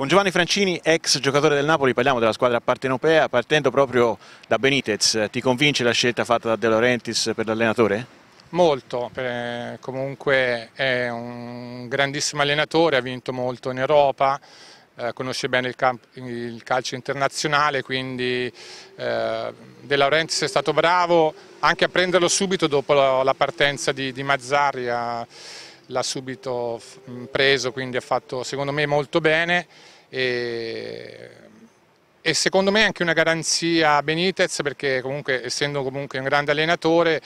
Con Giovanni Francini, ex giocatore del Napoli, parliamo della squadra partenopea, partendo proprio da Benitez. Ti convince la scelta fatta da De Laurentiis per l'allenatore? Molto, comunque è un grandissimo allenatore, ha vinto molto in Europa, eh, conosce bene il, calcio internazionale, quindi eh, De Laurentiis è stato bravo anche a prenderlo subito dopo la, partenza di, di Mazzarri l'ha subito preso, quindi ha fatto secondo me molto bene e, e secondo me anche una garanzia a Benitez perché comunque essendo comunque un grande allenatore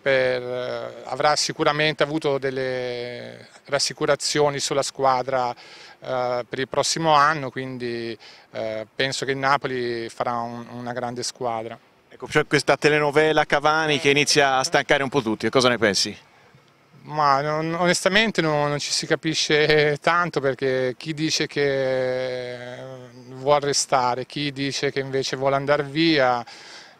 per, eh, avrà sicuramente avuto delle rassicurazioni sulla squadra eh, per il prossimo anno, quindi eh, penso che il Napoli farà un, una grande squadra. Ecco, c'è questa telenovela Cavani eh. che inizia a stancare un po' tutti, cosa ne pensi? Ma non, onestamente non, non, ci si capisce tanto perché chi dice che vuole restare, chi dice che invece vuole andare via.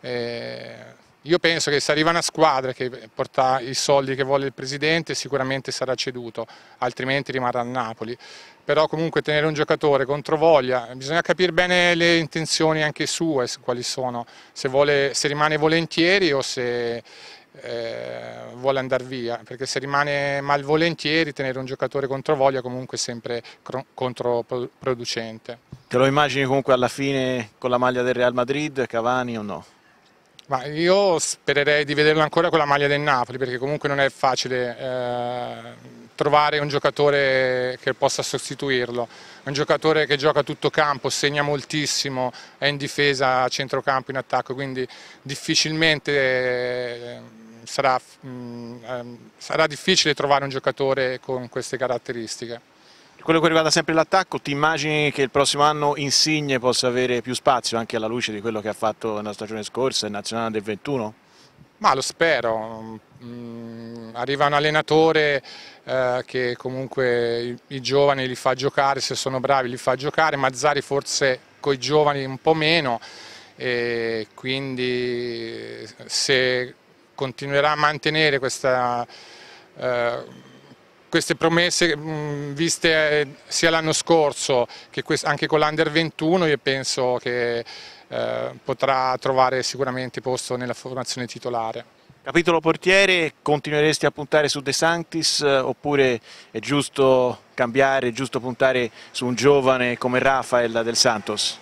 Eh, io penso che se arriva una squadra che porta i soldi che vuole il presidente sicuramente sarà ceduto, altrimenti rimarrà a Napoli. Però comunque tenere un giocatore contro voglia, bisogna capire bene le intenzioni anche sue, quali sono, se, vuole, se rimane volentieri o se eh, vuole andare via, perché se rimane malvolentieri tenere un giocatore contro voglia comunque sempre controproducente. Te lo immagini comunque alla fine con la maglia del Real Madrid, Cavani o no? Ma io spererei di vederlo ancora con la maglia del Napoli perché comunque non è facile eh, trovare un giocatore che possa sostituirlo. un giocatore che gioca a tutto campo, segna moltissimo, è in difesa, a centrocampo, in attacco, quindi difficilmente... Eh, sarà, mh, mm, ehm, sarà difficile trovare un giocatore con queste caratteristiche quello che riguarda sempre l'attacco, ti immagini che il prossimo anno Insigne possa avere più spazio anche alla luce di quello che ha fatto nella stagione scorsa in Nazionale del 21? Ma lo spero, mm, arriva un allenatore eh, che comunque i, i, giovani li fa giocare, se sono bravi li fa giocare, Mazzari forse con i giovani un po' meno e quindi se continuerà a mantenere questa, eh, queste promesse mh, mm, viste eh, sia l'anno scorso che anche con l'Under 21 io penso che eh, potrà trovare sicuramente posto nella formazione titolare. Capitolo portiere, continueresti a puntare su De Sanctis eh, oppure è giusto cambiare, è giusto puntare su un giovane come Rafael del Santos?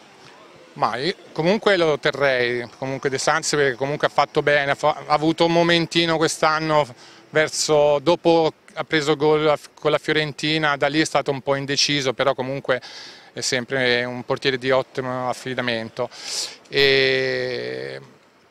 Ma comunque lo terrei, comunque De Sanzio perché comunque ha fatto bene, ha avuto un momentino quest'anno verso dopo ha preso gol con la Fiorentina, da lì è stato un po' indeciso, però comunque è sempre un portiere di ottimo affidamento. E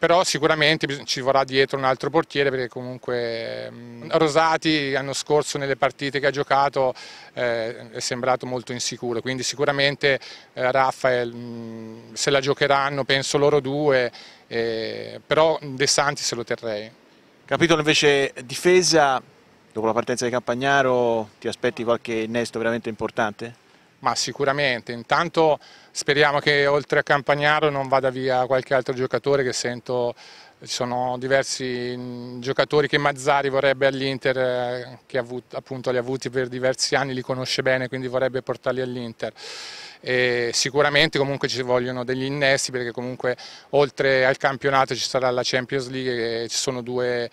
però sicuramente ci vorrà dietro un altro portiere perché comunque mm, Rosati l'anno scorso nelle partite che ha giocato eh, è sembrato molto insicuro, quindi sicuramente eh, Raffaele mm, se la giocheranno penso loro due, eh, però De Santi se lo terrei. Capitolo invece difesa, dopo la partenza di Campagnaro ti aspetti qualche innesto veramente importante? ma sicuramente. Intanto speriamo che oltre a Campagnaro non vada via qualche altro giocatore che sento, eh, ci sono diversi mm, giocatori che Mazzari vorrebbe all'Inter, eh, che appunto li ha avuti per diversi anni, li conosce bene, quindi vorrebbe portarli all'Inter e sicuramente comunque ci vogliono degli innesti perché comunque oltre al campionato ci sarà la Champions League e ci sono due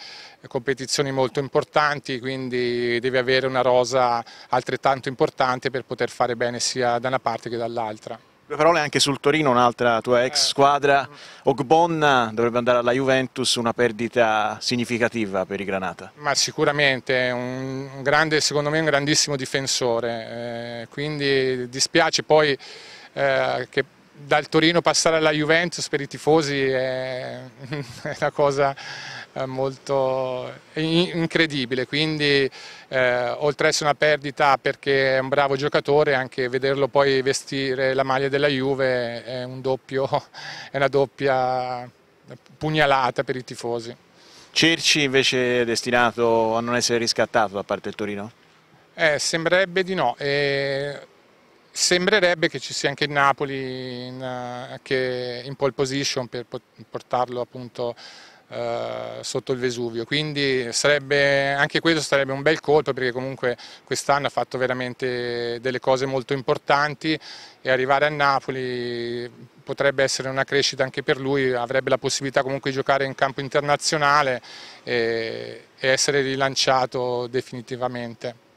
competizioni molto importanti quindi devi avere una rosa altrettanto importante per poter fare bene sia da una parte che dall'altra. Due parole anche sul Torino, un'altra tua ex eh. squadra, Ogbonna, dovrebbe andare alla Juventus, una perdita significativa per i Granata. Ma sicuramente, un grande, secondo me un grandissimo difensore, eh, quindi dispiace poi eh, che dal Torino passare alla Juventus per i tifosi è una cosa eh, molto incredibile, quindi eh, oltre ad essere una perdita perché è un bravo giocatore, anche vederlo poi vestire la maglia della Juve è, un doppio, è una doppia pugnalata per i tifosi. Cerci invece è destinato a non essere riscattato da parte del Torino? Eh, sembrerebbe di no. E sembrerebbe che ci sia anche il Napoli in, eh, in pole position per portarlo appunto eh, sotto il Vesuvio, quindi sarebbe, anche questo sarebbe un bel colpo perché comunque quest'anno ha fatto veramente delle cose molto importanti e arrivare a Napoli potrebbe essere una crescita anche per lui, avrebbe la possibilità comunque di giocare in campo internazionale e, e essere rilanciato definitivamente.